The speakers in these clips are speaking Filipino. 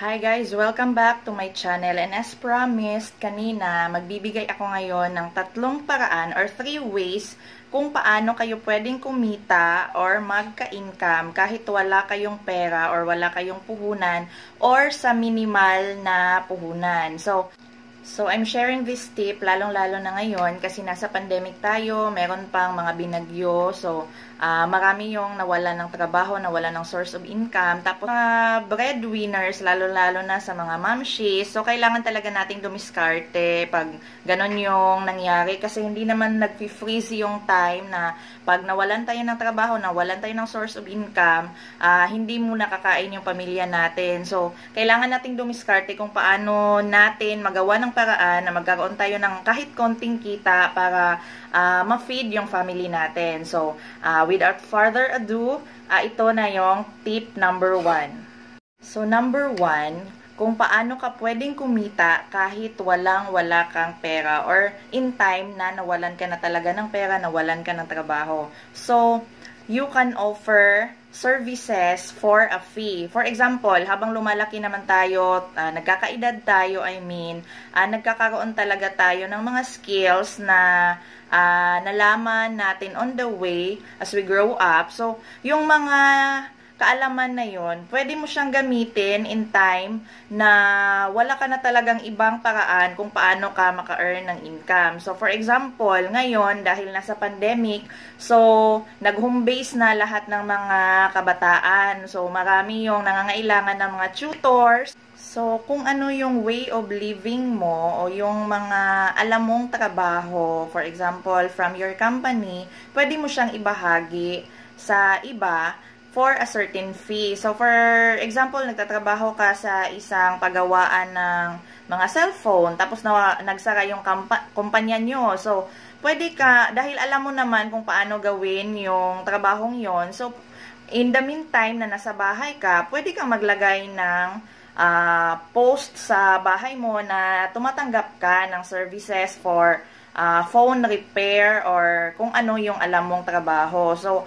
Hi guys! Welcome back to my channel and as promised kanina, magbibigay ako ngayon ng tatlong paraan or three ways kung paano kayo pwedeng kumita or magka-income kahit wala kayong pera or wala kayong puhunan or sa minimal na puhunan. So, So, I'm sharing this tip, lalong-lalo na ngayon, kasi nasa pandemic tayo, meron pang mga binagyo, so, uh, marami yung nawala ng trabaho, nawala ng source of income. Tapos, mga breadwinners, lalo-lalo na sa mga mamshies. So, kailangan talaga nating dumiskarte pag ganon yung nangyari. Kasi hindi naman nag-freeze yung time na pag nawalan tayo ng trabaho, nawalan tayo ng source of income, uh, hindi mo nakakain yung pamilya natin. So, kailangan nating dumiskarte kung paano natin magawa ng paraan na magkaroon tayo ng kahit konting kita para uh, ma-feed yung family natin. So, uh, without further ado, uh, ito na yung tip number one. So, number one, kung paano ka pwedeng kumita kahit walang wala kang pera or in time na nawalan ka na talaga ng pera, nawalan ka ng trabaho. So, you can offer services for a fee. For example, habang lumalaki naman tayo, uh, nagkakaedad tayo, I mean, uh, nagkakaroon talaga tayo ng mga skills na uh, nalaman natin on the way as we grow up. So, yung mga kaalaman na yon, pwede mo siyang gamitin in time na wala ka na talagang ibang paraan kung paano ka maka-earn ng income. So, for example, ngayon, dahil nasa pandemic, so, nag-home base na lahat ng mga kabataan. So, marami yung nangangailangan ng mga tutors. So, kung ano yung way of living mo o yung mga alam mong trabaho, for example, from your company, pwede mo siyang ibahagi sa iba for a certain fee. So, for example, nagtatrabaho ka sa isang pagawaan ng mga cellphone, tapos na, nagsara yung kumpanya nyo. So, pwede ka, dahil alam mo naman kung paano gawin yung trabahong yon so, in the meantime na nasa bahay ka, pwede kang maglagay ng uh, post sa bahay mo na tumatanggap ka ng services for uh, phone repair or kung ano yung alam mong trabaho. So,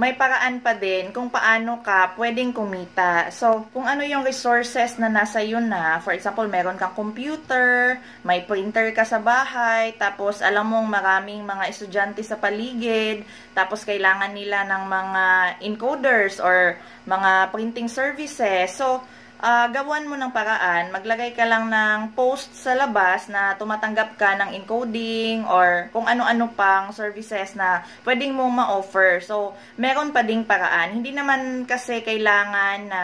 may paraan pa din kung paano ka pwedeng kumita. So, kung ano yung resources na nasa yun na, for example, meron kang computer, may printer ka sa bahay, tapos alam mong maraming mga estudyante sa paligid, tapos kailangan nila ng mga encoders or mga printing services. So, uh, gawan mo ng paraan, maglagay ka lang ng post sa labas na tumatanggap ka ng encoding or kung ano-ano pang services na pwedeng mo ma-offer. So, meron pa ding paraan. Hindi naman kasi kailangan na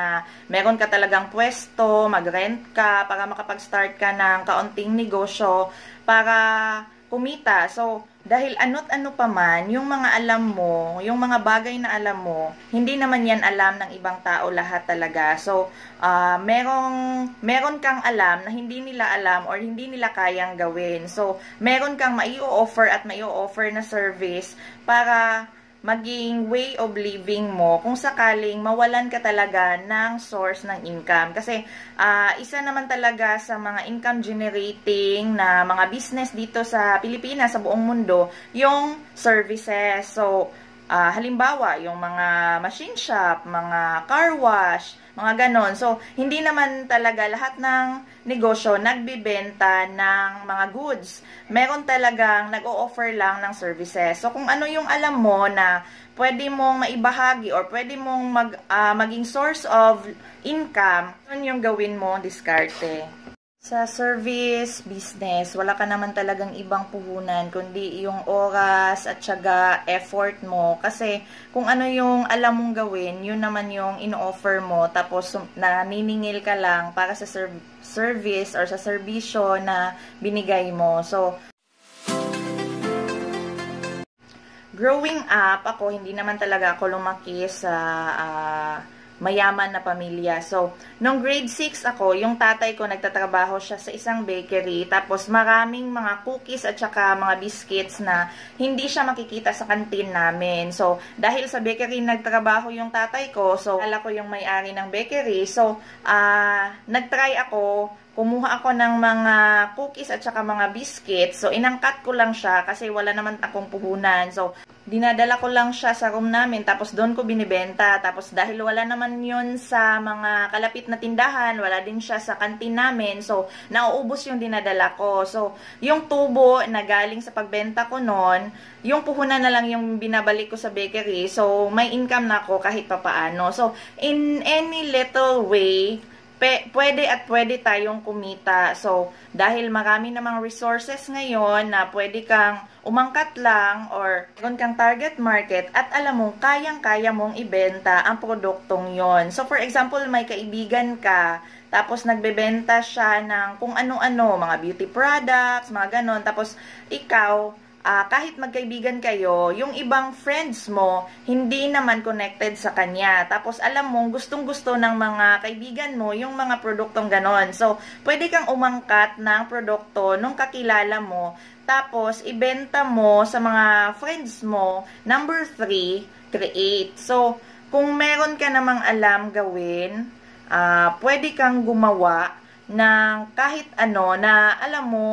meron ka talagang pwesto, mag-rent ka para makapag-start ka ng kaunting negosyo para kumita. So, dahil ano't ano pa man, yung mga alam mo, yung mga bagay na alam mo, hindi naman yan alam ng ibang tao lahat talaga. So, uh, merong, meron kang alam na hindi nila alam or hindi nila kayang gawin. So, meron kang mai offer at mai offer na service para maging way of living mo kung sakaling mawalan ka talaga ng source ng income. Kasi uh, isa naman talaga sa mga income generating na mga business dito sa Pilipinas, sa buong mundo, yung services. So, Uh, halimbawa, yung mga machine shop, mga car wash, mga ganon. So, hindi naman talaga lahat ng negosyo nagbibenta ng mga goods. Meron talagang nag-o-offer lang ng services. So, kung ano yung alam mo na pwede mong maibahagi or pwede mong mag, uh, maging source of income, yun ano yung gawin mo, diskarte. Sa service, business, wala ka naman talagang ibang puhunan, kundi yung oras at syaga, effort mo. Kasi kung ano yung alam mong gawin, yun naman yung in-offer mo. Tapos naniningil ka lang para sa serv service or sa serbisyo na binigay mo. So, growing up, ako hindi naman talaga ako lumaki sa... Uh, mayaman na pamilya. So, nung grade 6 ako, yung tatay ko nagtatrabaho siya sa isang bakery. Tapos, maraming mga cookies at saka mga biscuits na hindi siya makikita sa kantin namin. So, dahil sa bakery nagtrabaho yung tatay ko, so, ala ko yung may-ari ng bakery. So, uh, nagtry ako kumuha ako ng mga cookies at saka mga biscuits. So, inangkat ko lang siya kasi wala naman akong puhunan. So, dinadala ko lang siya sa room namin. Tapos, doon ko binibenta. Tapos, dahil wala naman yun sa mga kalapit na tindahan, wala din siya sa kantin namin. So, nauubos yung dinadala ko. So, yung tubo na galing sa pagbenta ko noon, yung puhunan na lang yung binabalik ko sa bakery. So, may income na ako kahit papaano. So, in any little way, pe, pwede at pwede tayong kumita. So, dahil marami namang resources ngayon na pwede kang umangkat lang or meron kang target market at alam mong kayang-kaya mong ibenta ang produktong yon. So, for example, may kaibigan ka, tapos nagbebenta siya ng kung ano-ano, mga beauty products, mga ganon. Tapos, ikaw, uh, kahit magkaibigan kayo, yung ibang friends mo, hindi naman connected sa kanya. Tapos alam mong gustong-gusto ng mga kaibigan mo yung mga produktong ganon. So, pwede kang umangkat ng produkto nung kakilala mo. Tapos, ibenta mo sa mga friends mo. Number 3, create. So, kung meron ka namang alam gawin, uh, pwede kang gumawa ng kahit ano na alam mo,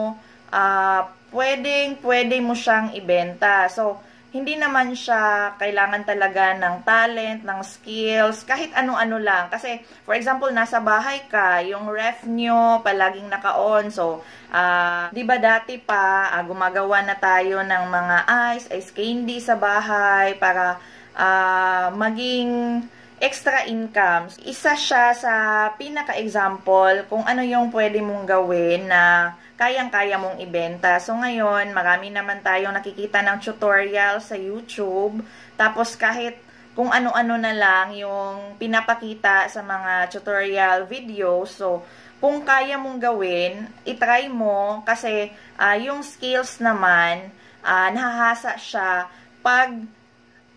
uh, pwedeng, pwedeng mo siyang ibenta. So, hindi naman siya kailangan talaga ng talent, ng skills, kahit ano-ano lang. Kasi, for example, nasa bahay ka, yung ref nyo palaging naka-on. So, uh, di ba dati pa, uh, gumagawa na tayo ng mga ice, ice candy sa bahay para uh, maging extra income. Isa siya sa pinaka-example kung ano yung pwede mong gawin na kayang-kaya mong ibenta. So ngayon, marami naman tayong nakikita ng tutorial sa YouTube. Tapos kahit kung ano-ano na lang yung pinapakita sa mga tutorial video. So, kung kaya mong gawin, itry mo kasi uh, yung skills naman, uh, nahahasa siya pag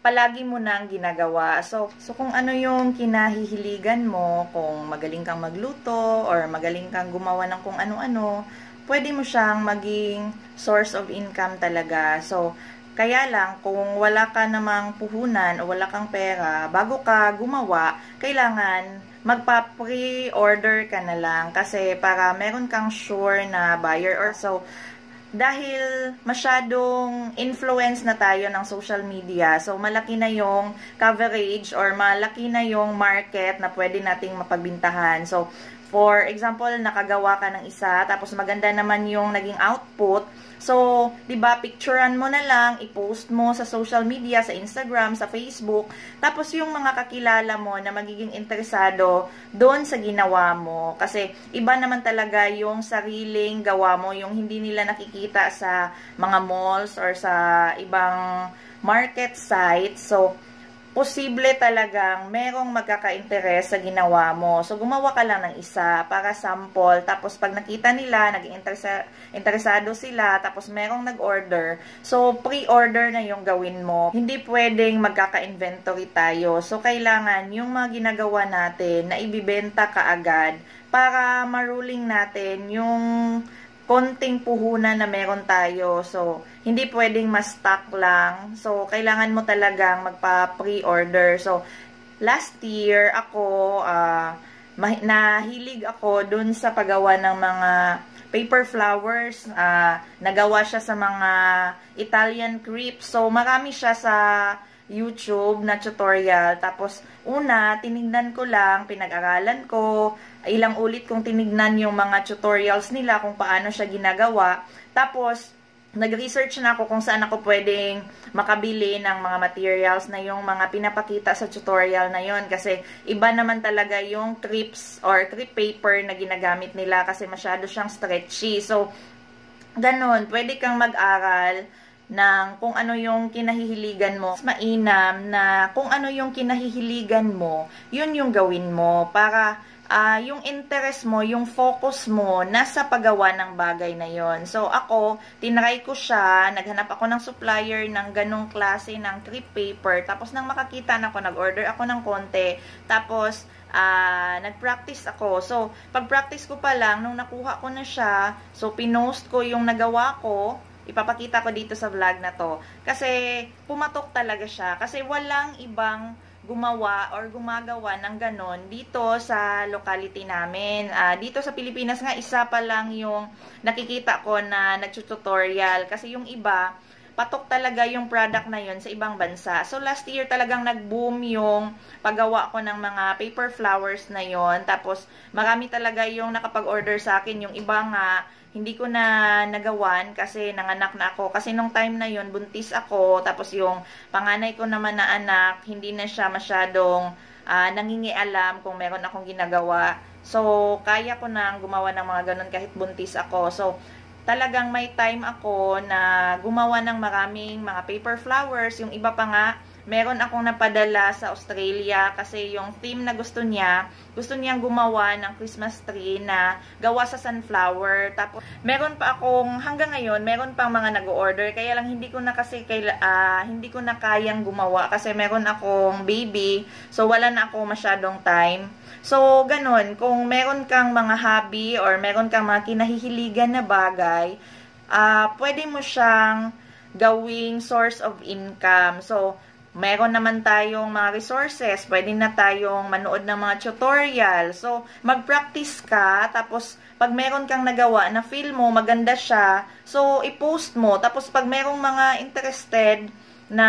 palagi mo nang ginagawa. So, so kung ano yung kinahihiligan mo, kung magaling kang magluto or magaling kang gumawa ng kung ano-ano, pwede mo siyang maging source of income talaga. So, kaya lang, kung wala ka namang puhunan o wala kang pera, bago ka gumawa, kailangan magpa-pre-order ka na lang kasi para meron kang sure na buyer or so dahil masyadong influence na tayo ng social media. So, malaki na yung coverage or malaki na yung market na pwede nating mapagbintahan. So, For example, nakagawa ka ng isa, tapos maganda naman yung naging output. So, 'di ba, picturean mo na lang, i-post mo sa social media, sa Instagram, sa Facebook, tapos yung mga kakilala mo na magiging interesado doon sa ginawa mo kasi iba naman talaga yung sariling gawa mo, yung hindi nila nakikita sa mga malls or sa ibang market sites. So, posible talagang merong magkaka-interes sa ginawa mo. So, gumawa ka lang ng isa para sample. Tapos, pag nakita nila, naging interesa interesado sila, tapos merong nag-order. So, pre-order na yung gawin mo. Hindi pwedeng magkaka-inventory tayo. So, kailangan yung mga ginagawa natin na ibibenta kaagad agad para maruling natin yung konting puhunan na meron tayo. So, hindi pwedeng ma-stock lang. So, kailangan mo talagang magpa-pre-order. So, last year ako, uh, nahilig ako dun sa paggawa ng mga paper flowers. Uh, nagawa siya sa mga Italian crepe. So, marami siya sa YouTube na tutorial. Tapos, una, tinignan ko lang, pinag-aralan ko, ilang ulit kong tinignan yung mga tutorials nila kung paano siya ginagawa. Tapos, nag-research na ako kung saan ako pwedeng makabili ng mga materials na yung mga pinapakita sa tutorial na yon kasi iba naman talaga yung trips or trip paper na ginagamit nila kasi masyado siyang stretchy. So, ganun, pwede kang mag-aral ng kung ano yung kinahihiligan mo. Mas mainam na kung ano yung kinahihiligan mo, yun yung gawin mo para uh, yung interest mo, yung focus mo, nasa paggawa ng bagay na yon. So, ako, tinry ko siya, naghanap ako ng supplier ng ganong klase ng crepe paper, tapos nang makakita na ako, nag-order ako ng konti, tapos, uh, nag-practice ako. So, pag-practice ko pa lang, nung nakuha ko na siya, so, pinost ko yung nagawa ko, Ipapakita ko dito sa vlog na to. Kasi pumatok talaga siya. Kasi walang ibang gumawa or gumagawa ng ganon dito sa locality namin. Uh, dito sa Pilipinas nga, isa pa lang yung nakikita ko na nag-tutorial. Kasi yung iba, patok talaga yung product na yun sa ibang bansa. So last year talagang nag-boom yung paggawa ko ng mga paper flowers na yon. Tapos marami talaga yung nakapag-order sa akin yung iba nga hindi ko na nagawan kasi nanganak na ako. Kasi nung time na yun, buntis ako. Tapos yung panganay ko naman na anak, hindi na siya masyadong uh, nangingialam kung meron akong ginagawa. So, kaya ko nang gumawa ng mga ganun kahit buntis ako. So, talagang may time ako na gumawa ng maraming mga paper flowers. Yung iba pa nga, meron akong napadala sa Australia kasi yung theme na gusto niya, gusto niyang gumawa ng Christmas tree na gawa sa sunflower. Tapos, meron pa akong, hanggang ngayon, meron pang mga nag-order. Kaya lang, hindi ko na kasi, kaila, uh, hindi ko na kayang gumawa kasi meron akong baby. So, wala na ako masyadong time. So, ganun. Kung meron kang mga hobby or meron kang mga kinahihiligan na bagay, uh, pwede mo siyang gawing source of income. So, Meron naman tayong mga resources. Pwede na tayong manood ng mga tutorial. So, mag-practice ka. Tapos, pag meron kang nagawa na feel mo, maganda siya. So, i-post mo. Tapos, pag merong mga interested na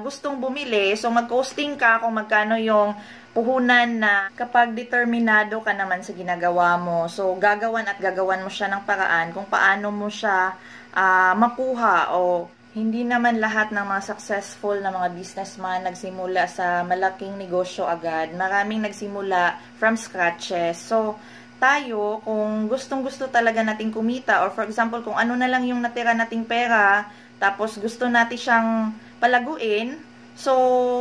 gustong bumili, so mag-posting ka kung magkano yung puhunan na kapag determinado ka naman sa ginagawa mo. So, gagawan at gagawan mo siya ng paraan kung paano mo siya uh, makuha o hindi naman lahat ng mga successful na mga businessman nagsimula sa malaking negosyo agad. Maraming nagsimula from scratches. So, tayo, kung gustong-gusto talaga nating kumita, or for example, kung ano na lang yung natira nating pera, tapos gusto natin siyang palaguin, So,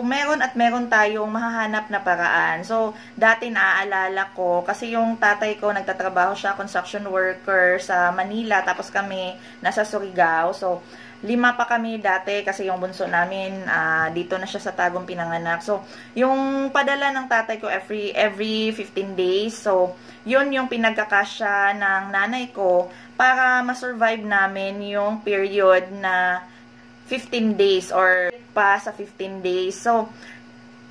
meron at meron tayong mahahanap na paraan. So, dati naaalala ko, kasi yung tatay ko, nagtatrabaho siya, construction worker sa Manila, tapos kami nasa Surigao. So, lima pa kami dati kasi yung bunso namin uh, dito na siya sa Tagong pinanganak. So, yung padala ng tatay ko every every 15 days. So, yun yung pinagkakasya ng nanay ko para ma-survive namin yung period na 15 days or pa sa 15 days. So,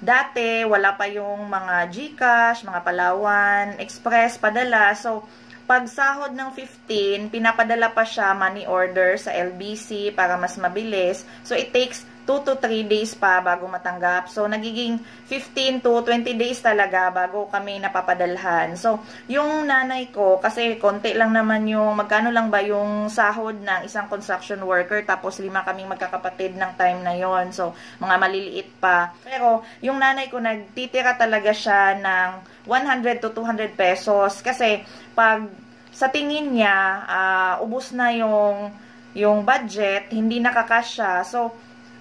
dati, wala pa yung mga Gcash, mga Palawan, Express, padala. So, pag sahod ng 15, pinapadala pa siya money order sa LBC para mas mabilis. So, it takes 2 to 3 days pa bago matanggap. So, nagiging 15 to 20 days talaga bago kami napapadalhan. So, yung nanay ko, kasi konti lang naman yung, magkano lang ba yung sahod ng isang construction worker, tapos lima kaming magkakapatid ng time na yon So, mga maliliit pa. Pero, yung nanay ko, nagtitira talaga siya ng 100 to 200 pesos. Kasi, pag sa tingin niya, uh, ubos na yung yung budget, hindi nakakasya. So,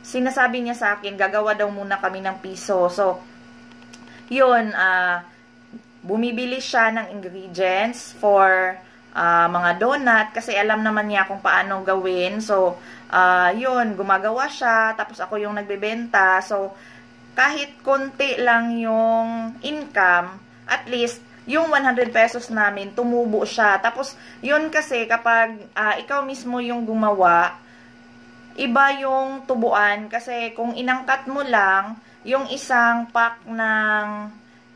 sinasabi niya sa akin, gagawa daw muna kami ng piso. So, yun, uh, bumibili siya ng ingredients for uh, mga donut kasi alam naman niya kung paano gawin. So, uh, yun, gumagawa siya, tapos ako yung nagbebenta. So, kahit konti lang yung income, at least, yung 100 pesos namin, tumubo siya. Tapos, yun kasi, kapag uh, ikaw mismo yung gumawa, iba yung tubuan kasi kung inangkat mo lang yung isang pack ng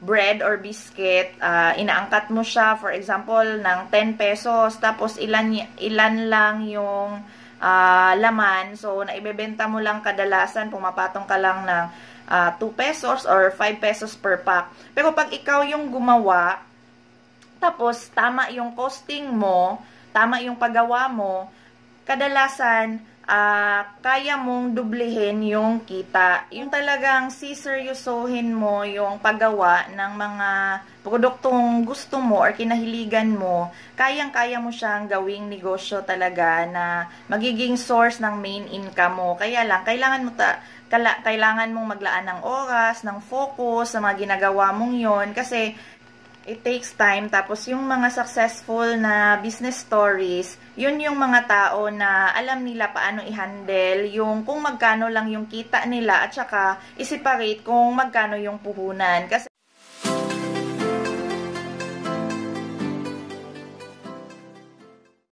bread or biscuit, uh, inaangkat mo siya, for example, ng 10 pesos, tapos ilan, ilan lang yung uh, laman. So, naibebenta mo lang kadalasan, pumapatong ka lang ng uh, ah, 2 pesos or 5 pesos per pack. Pero pag ikaw yung gumawa, tapos tama yung costing mo, tama yung paggawa mo, kadalasan, uh, kaya mong dublehin yung kita. Yung talagang siseryosohin mo yung paggawa ng mga produktong gusto mo or kinahiligan mo, kayang-kaya mo siyang gawing negosyo talaga na magiging source ng main income mo. Kaya lang, kailangan mo ta kala kailangan mong maglaan ng oras, ng focus sa mga ginagawa mong yon kasi It takes time. Tapos yung mga successful na business stories, yun yung mga tao na alam nila paano i-handle yung kung magkano lang yung kita nila at saka isiparate kung magkano yung puhunan. Kasi